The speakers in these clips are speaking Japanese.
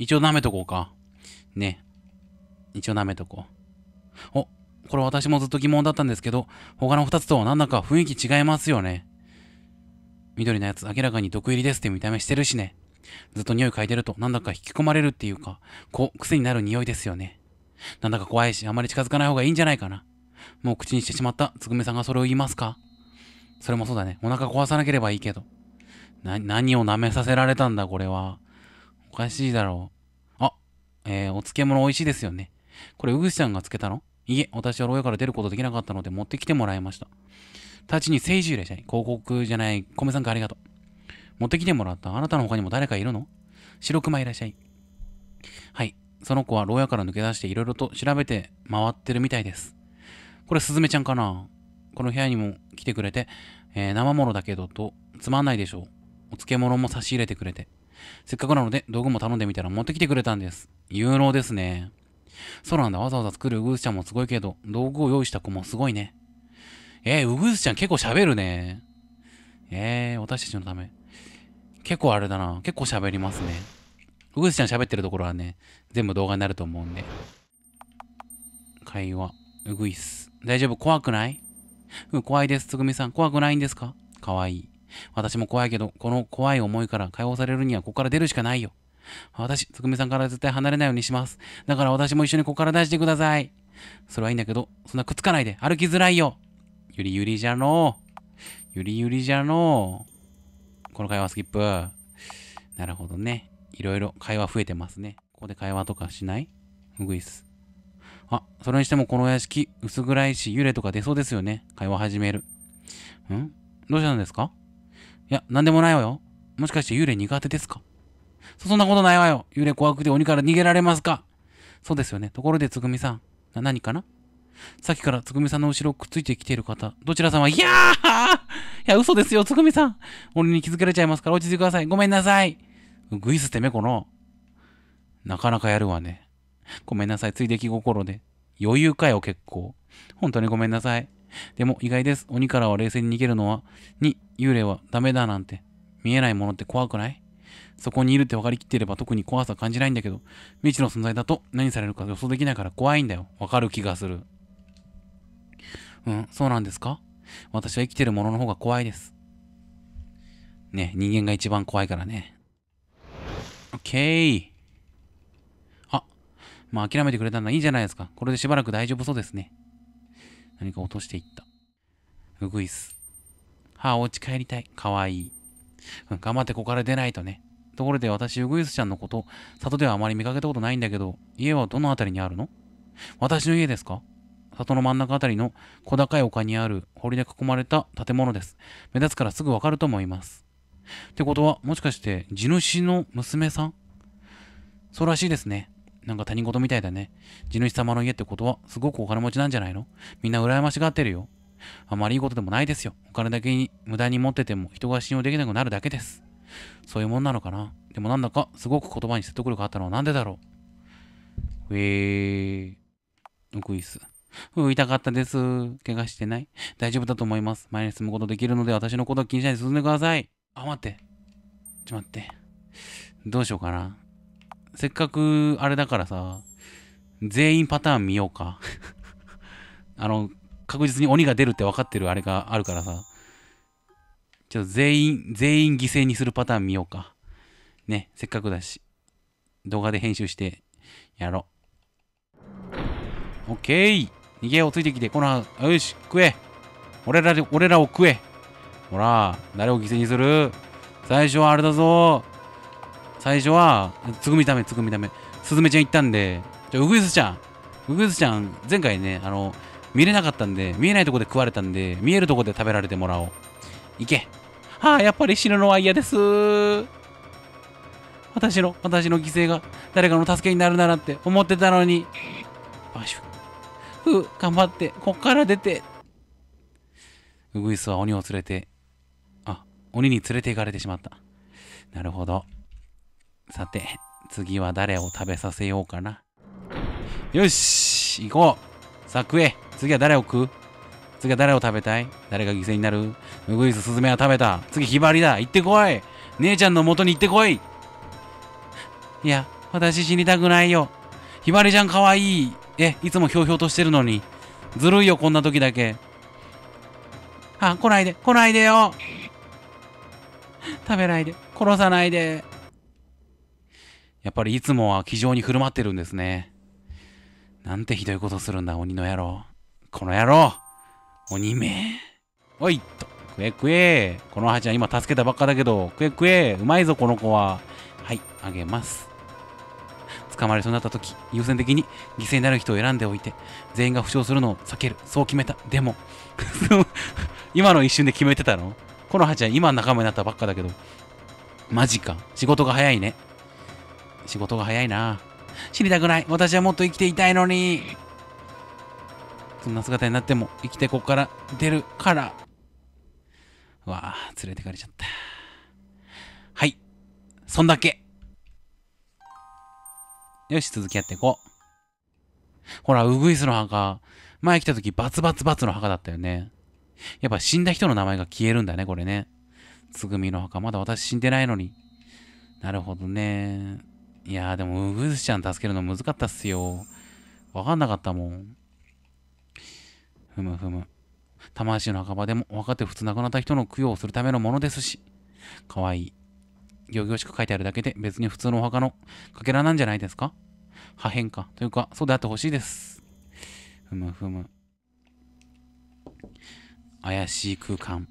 一応舐めとこうか。ね。一応舐めとこう。お、これ私もずっと疑問だったんですけど、他の2つとはなんだか雰囲気違いますよね。緑のやつ明らかに毒入りですって見た目してるしね。ずっと匂い嗅いでるとなんだか引き込まれるっていうか、こう、癖になる匂いですよね。なんだか怖いし、あまり近づかない方がいいんじゃないかな。もう口にしてしまった、つぐみさんがそれを言いますかそれもそうだね。お腹壊さなければいいけど。な、何を舐めさせられたんだ、これは。おかしいだろう。あ、えー、お漬物美味しいですよね。これ、うぐしちゃんが漬けたのいえ、私は牢屋から出ることできなかったので持ってきてもらいました。たちに聖獣っしゃい。広告じゃない、米さんかありがとう。持ってきてもらった。あなたの他にも誰かいるの白熊いらっしゃい。はい。その子は牢屋から抜け出していろいろと調べて回ってるみたいです。これ、スズメちゃんかなこの部屋にも来てくれて、えー、生物だけどと、つまんないでしょう。お漬物も差し入れてくれて。せっかくなので道具も頼んでみたら持ってきてくれたんです。有能ですね。そうなんだ、わざわざ作るウグースちゃんもすごいけど、道具を用意した子もすごいね。えー、ウグースちゃん結構喋るね。えー、私たちのため。結構あれだな。結構喋りますね。ウグースちゃん喋ってるところはね、全部動画になると思うんで。会話。ウグイス。大丈夫怖くないうん、怖いです。つぐみさん。怖くないんですかかわいい。私も怖いけど、この怖い思いから解放されるにはここから出るしかないよ。私、つくみさんから絶対離れないようにします。だから私も一緒にここから出してください。それはいいんだけど、そんなくっつかないで歩きづらいよ。ゆりゆりじゃのゆりゆりじゃのこの会話スキップ。なるほどね。いろいろ会話増えてますね。ここで会話とかしないウグイス。あ、それにしてもこの屋敷、薄暗いし、幽霊とか出そうですよね。会話始める。んどうしたんですかいや、なんでもないわよ。もしかして幽霊苦手ですかそんなことないわよ。幽霊怖くて鬼から逃げられますかそうですよね。ところで、つぐみさん。な、何かなさっきからつぐみさんの後ろくっついてきている方、どちら様、いやー いや、嘘ですよ、つぐみさん。俺に気づかれちゃいますから落ち着いてください。ごめんなさい。グイスってめ、この。なかなかやるわね。ごめんなさい、ついで来心で。余裕かよ、結構。本当にごめんなさい。でも意外です。鬼からは冷静に逃げるのは、に、幽霊はダメだなんて。見えないものって怖くないそこにいるって分かりきってれば特に怖さ感じないんだけど、未知の存在だと何されるか予想できないから怖いんだよ。わかる気がする。うん、そうなんですか私は生きてるものの方が怖いです。ね、人間が一番怖いからね。オッケー。あ、まあ諦めてくれたのはいいじゃないですか。これでしばらく大丈夫そうですね。何か落としていった。うぐいす。はあ、お家帰りたい。かわいい。頑張ってここから出ないとね。ところで私、ウグイスちゃんのこと、里ではあまり見かけたことないんだけど、家はどの辺りにあるの私の家ですか里の真ん中辺りの小高い丘にある堀で囲まれた建物です。目立つからすぐわかると思います。ってことは、もしかして地主の娘さんそうらしいですね。なんか他人事みたいだね。地主様の家ってことは、すごくお金持ちなんじゃないのみんな羨ましがってるよ。あまりいいことでもないですよ。お金だけに無駄に持ってても人が信用できなくなるだけです。そういうもんなのかな。でもなんだかすごく言葉に説得力があったのはなんでだろう。ウェー。ウグイス。痛かったです。怪我してない大丈夫だと思います。前に進むことできるので私のことは気にしないで進んでください。あ、待って。ちょっと待って。どうしようかな。せっかく、あれだからさ、全員パターン見ようか あの、確実に鬼が出るって分かってるあれがあるからさ。ちょっと全員、全員犠牲にするパターン見ようか。ね、せっかくだし。動画で編集して、やろう。オッケー逃げをついてきて、この、よし、食え俺らで、俺らを食えほら、誰を犠牲にする最初はあれだぞ最初は、つぐみため、つぐみため。すずめちゃん行ったんで、じゃ、うぐいすちゃん。うぐいすちゃん、前回ね、あの、見れなかったんで、見えないとこで食われたんで、見えるとこで食べられてもらおう。行け。はあ、やっぱり死ぬのは嫌です私の、私の犠牲が誰かの助けになるならって思ってたのに。バしふう、頑張って、こっから出て。ウグイスは鬼を連れて、あ、鬼に連れて行かれてしまった。なるほど。さて、次は誰を食べさせようかな。よし行こうさあ食え次は誰を食う次は誰を食べたい誰が犠牲になるウグイススズメは食べた次ヒバリだ行ってこい姉ちゃんの元に行ってこいいや、私死にたくないよ。ひばりちゃんかわいい。え、いつもひょうひょうとしてるのに。ずるいよ、こんな時だけ。あ、来ないで、来ないでよ。食べないで、殺さないで。やっぱりいつもは気丈に振る舞ってるんですね。なんてひどいことするんだ、鬼の野郎。この野郎鬼めおいっと、くえくえこのちゃん今助けたばっかだけど、くえくえうまいぞ、この子は。はい、あげます。捕まれそうになった時、優先的に犠牲になる人を選んでおいて、全員が負傷するのを避ける。そう決めた。でも、今の一瞬で決めてたのこのちゃん今仲間になったばっかだけど、マジか。仕事が早いね。仕事が早いな。知りたくない。私はもっと生きていたいのに。そんな姿になっても生きてこっから出るから。うわあ、連れてかれちゃった。はい。そんだけ。よし、続きやっていこう。ほら、ウグイスの墓。前来た時、バツバツバツの墓だったよね。やっぱ死んだ人の名前が消えるんだね、これね。つぐみの墓。まだ私死んでないのに。なるほどね。いやーでも、ウグースちゃん助けるの難かったっすよ。わかんなかったもん。ふむふむ。魂の墓場でもかって普通亡くなった人の供養をするためのものですし。かわいい。行々しく書いてあるだけで別に普通のお墓のかけらなんじゃないですか破片か。というか、そうであってほしいです。ふむふむ。怪しい空間。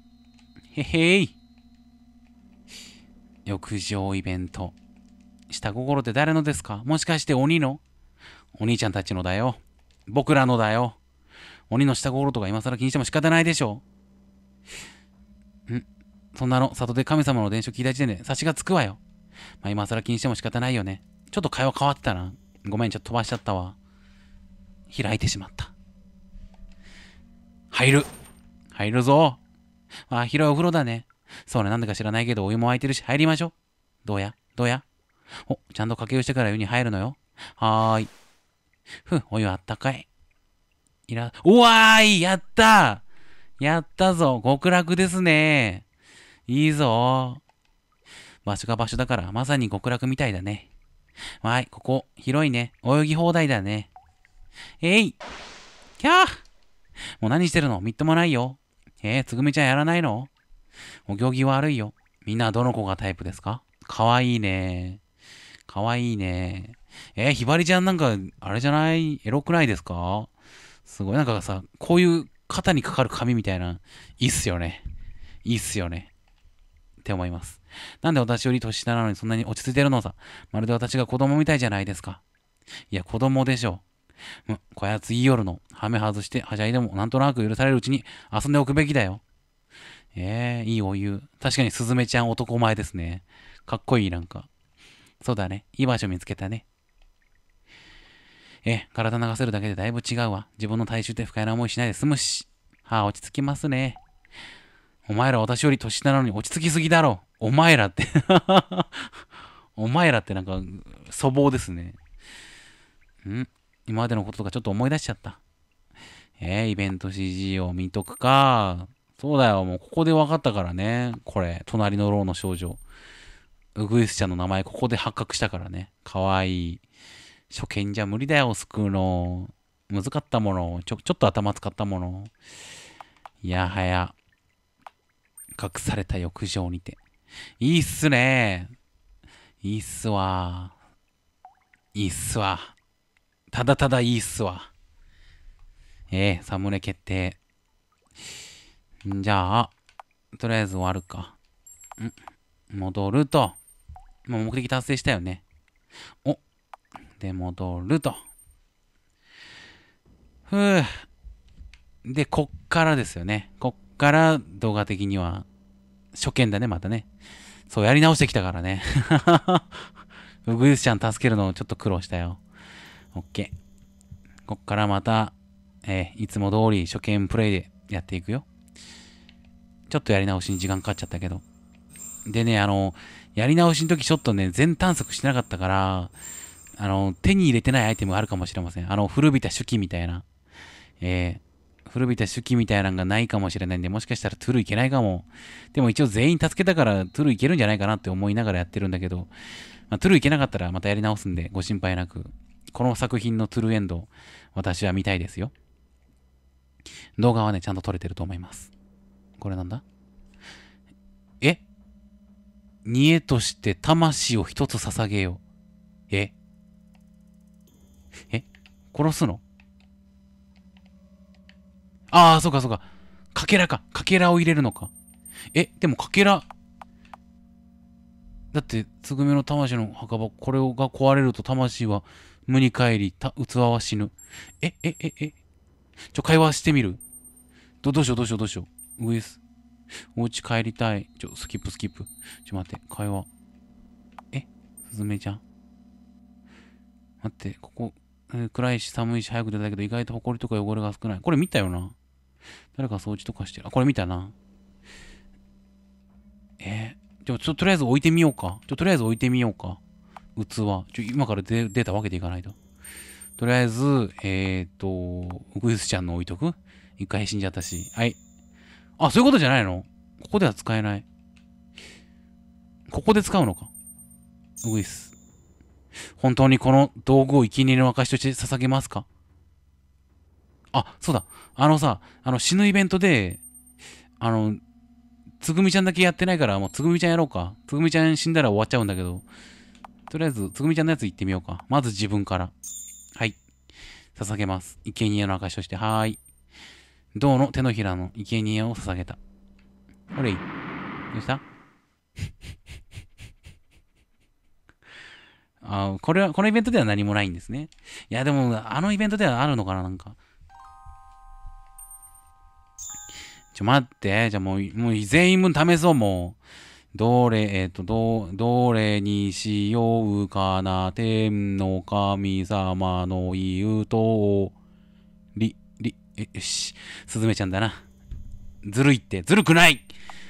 へへい。浴場イベント。下心って誰のですかもしかして鬼のお兄ちゃんたちのだよ。僕らのだよ。鬼の下心とか今更気にしても仕方ないでしょう。んそんなの、里で神様の伝承聞いた時点で察しがつくわよ。まあ今更気にしても仕方ないよね。ちょっと会話変わってたな。ごめん、ちょっと飛ばしちゃったわ。開いてしまった。入る。入るぞ。あ、広いお風呂だね。そうね、なんだか知らないけどお湯も沸いてるし入りましょう。どうやどうやお、ちゃんと掛け湯してから湯に入るのよ。はーい。ふん、お湯あったかい。いら、おわーいやったやったぞ極楽ですねいいぞ場所が場所だから、まさに極楽みたいだね。はい、ここ、広いね。泳ぎ放題だね。えいキャーもう何してるのみっともないよ。えー、つぐみちゃんやらないのお行儀悪いよ。みんなどの子がタイプですかかわいいねかわいいね。えー、ひばりちゃんなんか、あれじゃないエロくないですかすごい。なんかさ、こういう肩にかかる髪みたいな、いいっすよね。いいっすよね。って思います。なんで私より年下なのにそんなに落ち着いてるのさ。まるで私が子供みたいじゃないですか。いや、子供でしょう。む、こやついい夜の、ハメ外して、はしゃいでもなんとなく許されるうちに遊んでおくべきだよ。ええー、いいお湯。確かにすずめちゃん男前ですね。かっこいい、なんか。そうだね。いい場所見つけたね。え、体流せるだけでだいぶ違うわ。自分の体臭で不快な思いしないで済むし。はあ、落ち着きますね。お前ら私より年なのに落ち着きすぎだろ。お前らって お前らってなんか、粗暴ですね。ん今までのこととかちょっと思い出しちゃった。えー、イベント CG を見とくか。そうだよ、もうここで分かったからね。これ、隣のローの症状。ウグイスちゃんの名前ここで発覚したからね。かわいい。初見じゃ無理だよ、救うの。難かったもの。ちょ、ちょっと頭使ったもの。いやはや。隠された浴場にて。いいっすねいいっすわいいっすわただただいいっすわええー、サムネ決定。んじゃあ、とりあえず終わるか。ん戻ると。ま目的達成したよね。おで、戻ると。ふぅ。で、こっからですよね。こっから動画的には、初見だね、またね。そう、やり直してきたからね。ウグイスちゃん助けるのちょっと苦労したよ。オッケー。こっからまた、えー、いつも通り初見プレイでやっていくよ。ちょっとやり直しに時間かかっちゃったけど。でね、あの、やり直しの時ちょっとね、全探索してなかったから、あの、手に入れてないアイテムがあるかもしれません。あの、古びた手記みたいな。えー、古びた手記みたいなのがないかもしれないんで、もしかしたらトゥルいけないかも。でも一応全員助けたからトゥルいけるんじゃないかなって思いながらやってるんだけど、まあ、トゥルいけなかったらまたやり直すんで、ご心配なく。この作品のトゥルエンド、私は見たいですよ。動画はね、ちゃんと撮れてると思います。これなんだえ煮えとして魂を一つ捧げよう。ええ殺すのああ、そうかそうか。かけらか。かけらを入れるのか。え、でもかけら。だって、つぐめの魂の墓場、これが壊れると魂は無に帰り、た器は死ぬ。え、え、え、え。ちょ、会話してみるど、どうしようどうしようどうしよう。ウエス。お家帰りたい。ちょ、スキップスキップ。ちょ、待って、会話。えすずめちゃん待って、ここ、えー、暗いし寒いし早く出たけど、意外と埃とか汚れが少ない。これ見たよな。誰か掃除とかしてる。あ、これ見たな。えー、ちょ、ちょ、とりあえず置いてみようか。ちょ、とりあえず置いてみようか。器。ちょ、今からデータ分けていかないと。とりあえず、えー、っと、ウグイスちゃんの置いとく一回死んじゃったし。はい。あ、そういうことじゃないのここでは使えない。ここで使うのか。ウイス。本当にこの道具を生贄の証として捧げますかあ、そうだ。あのさ、あの死ぬイベントで、あの、つぐみちゃんだけやってないから、もうつぐみちゃんやろうか。つぐみちゃん死んだら終わっちゃうんだけど、とりあえず、つぐみちゃんのやつ行ってみようか。まず自分から。はい。捧げます。生贄の証として。はーい。銅の手のひらの生贄を捧げた。ほれい。どうした あこれは、このイベントでは何もないんですね。いや、でも、あのイベントではあるのかな、なんか。ちょ、待って。じゃあもう、もう全員分試そう、もう。どれ、えっ、ー、と、ど、どれにしようかな、天の神様の言うとり。よし。すずめちゃんだな。ずるいって、ずるくない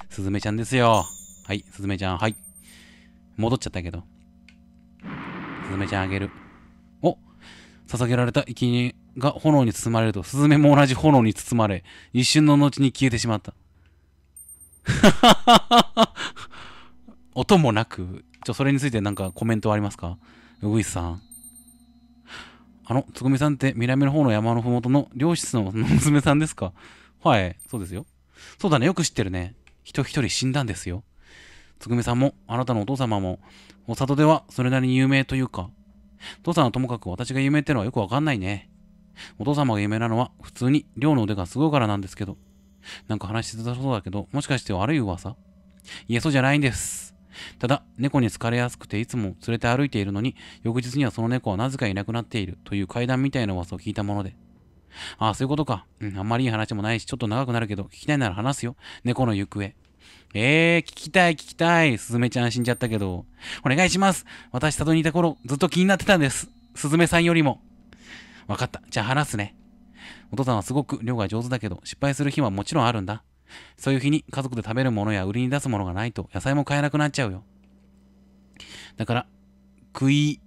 すずめちゃんですよ。はい、すずめちゃん、はい。戻っちゃったけど。すずめちゃんあげる。お捧げられた生贄が炎に包まれると、スズメも同じ炎に包まれ、一瞬の後に消えてしまった。音もなく、ちょ、それについてなんかコメントはありますかウグイスさん。あの、つぐみさんって南の方の山のふもとの漁質の娘さんですかはい、そうですよ。そうだね、よく知ってるね。人一人死んだんですよ。つぐみさんも、あなたのお父様も、お里ではそれなりに有名というか、父さんはともかく私が有名ってのはよくわかんないね。お父様が有名なのは普通に漁の腕がすごいからなんですけど。なんか話しづらそうだけど、もしかして悪い噂いえ、そうじゃないんです。ただ、猫に好かれやすくていつも連れて歩いているのに、翌日にはその猫はなぜかいなくなっているという怪談みたいな噂を聞いたもので。ああ、そういうことか。うん、あんまりいい話もないし、ちょっと長くなるけど、聞きたいなら話すよ。猫の行方。えー、聞きたい聞きたい。すずめちゃん死んじゃったけど。お願いします。私、里にいた頃、ずっと気になってたんです。すずめさんよりも。わかった。じゃあ話すね。お父さんはすごく量が上手だけど、失敗する日はもちろんあるんだ。そういう日に家族で食べるものや売りに出すものがないと野菜も買えなくなっちゃうよ。だから、食い、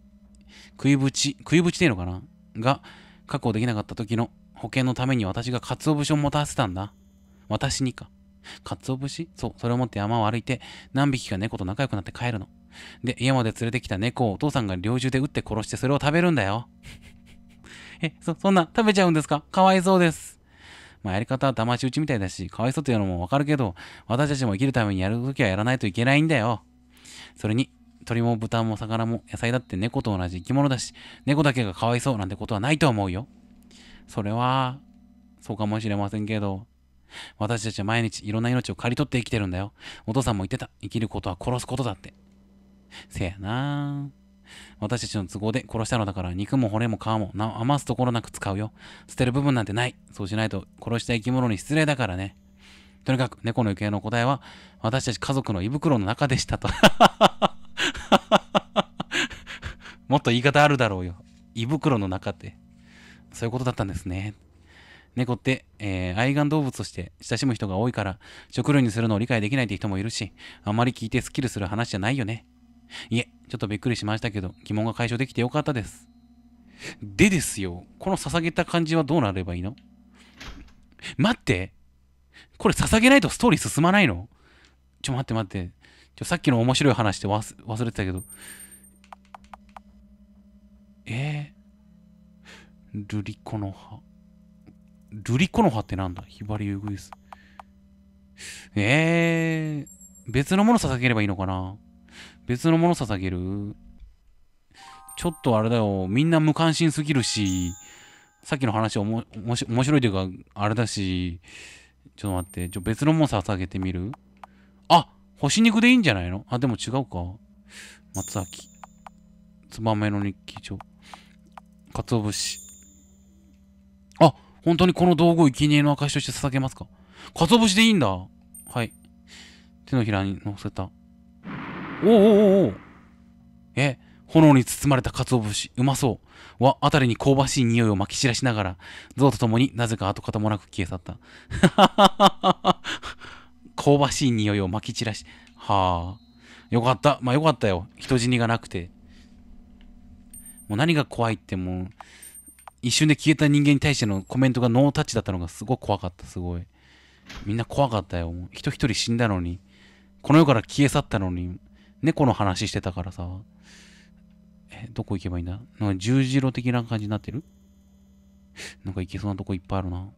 食いぶち、食いぶちでいいのかなが、確保できなかった時の保険のために私が鰹節を持たせたんだ。私にか。鰹節そう、それを持って山を歩いて、何匹か猫と仲良くなって帰るの。で、家まで連れてきた猫をお父さんが猟銃で撃って殺してそれを食べるんだよ。え、そ、そんな、食べちゃうんですかかわいそうです。まあ、やり方は騙し討ちみたいだし、かわいそうというのもわかるけど、私たちも生きるためにやるときはやらないといけないんだよ。それに、鳥も豚も魚も野菜だって猫と同じ生き物だし、猫だけがかわいそうなんてことはないと思うよ。それは、そうかもしれませんけど、私たちは毎日いろんな命を刈り取って生きてるんだよ。お父さんも言ってた。生きることは殺すことだって。せやなぁ。私たちの都合で殺したのだから肉も骨も皮も余すところなく使うよ。捨てる部分なんてない。そうしないと殺した生き物に失礼だからね。とにかく猫の行方の答えは私たち家族の胃袋の中でしたと もっと言い方あるだろうよ。胃袋の中って。そういうことだったんですね。猫って、えー、愛玩動物として親しむ人が多いから、食料にするのを理解できないって人もいるし、あまり聞いてスッキリする話じゃないよね。いえ、ちょっとびっくりしましたけど、疑問が解消できてよかったです。でですよ、この捧げた感じはどうなればいいの待ってこれ捧げないとストーリー進まないのちょ、待って待って。ちょ、さっきの面白い話って忘れてたけど。えー、ルリコの葉。ルリコの葉ってなんだヒバリウグイス。えー、別のもの捧げればいいのかな別のもの捧げるちょっとあれだよ、みんな無関心すぎるし、さっきの話おも面白いというか、あれだし、ちょっと待って、ちょ別のもの捧げてみるあ干し肉でいいんじゃないのあ、でも違うか。松崎。つばめの日記帳。かつお節。あ本当にこの道具を生贄の証として捧げますかかつお節でいいんだはい。手のひらに乗せた。おおおおえ炎に包まれた鰹節うまそうわ、あたりに香ばしい匂いをまき散らしながら象とともになぜか跡形もなく消え去った 香ばしい匂いをまき散らしはあよかったまあよかったよ人死にがなくてもう何が怖いってもう一瞬で消えた人間に対してのコメントがノータッチだったのがすごい怖かったすごいみんな怖かったよ人一人死んだのにこの世から消え去ったのに猫の話してたからさ。え、どこ行けばいいんだなんか十字路的な感じになってるなんか行けそうなとこいっぱいあるな。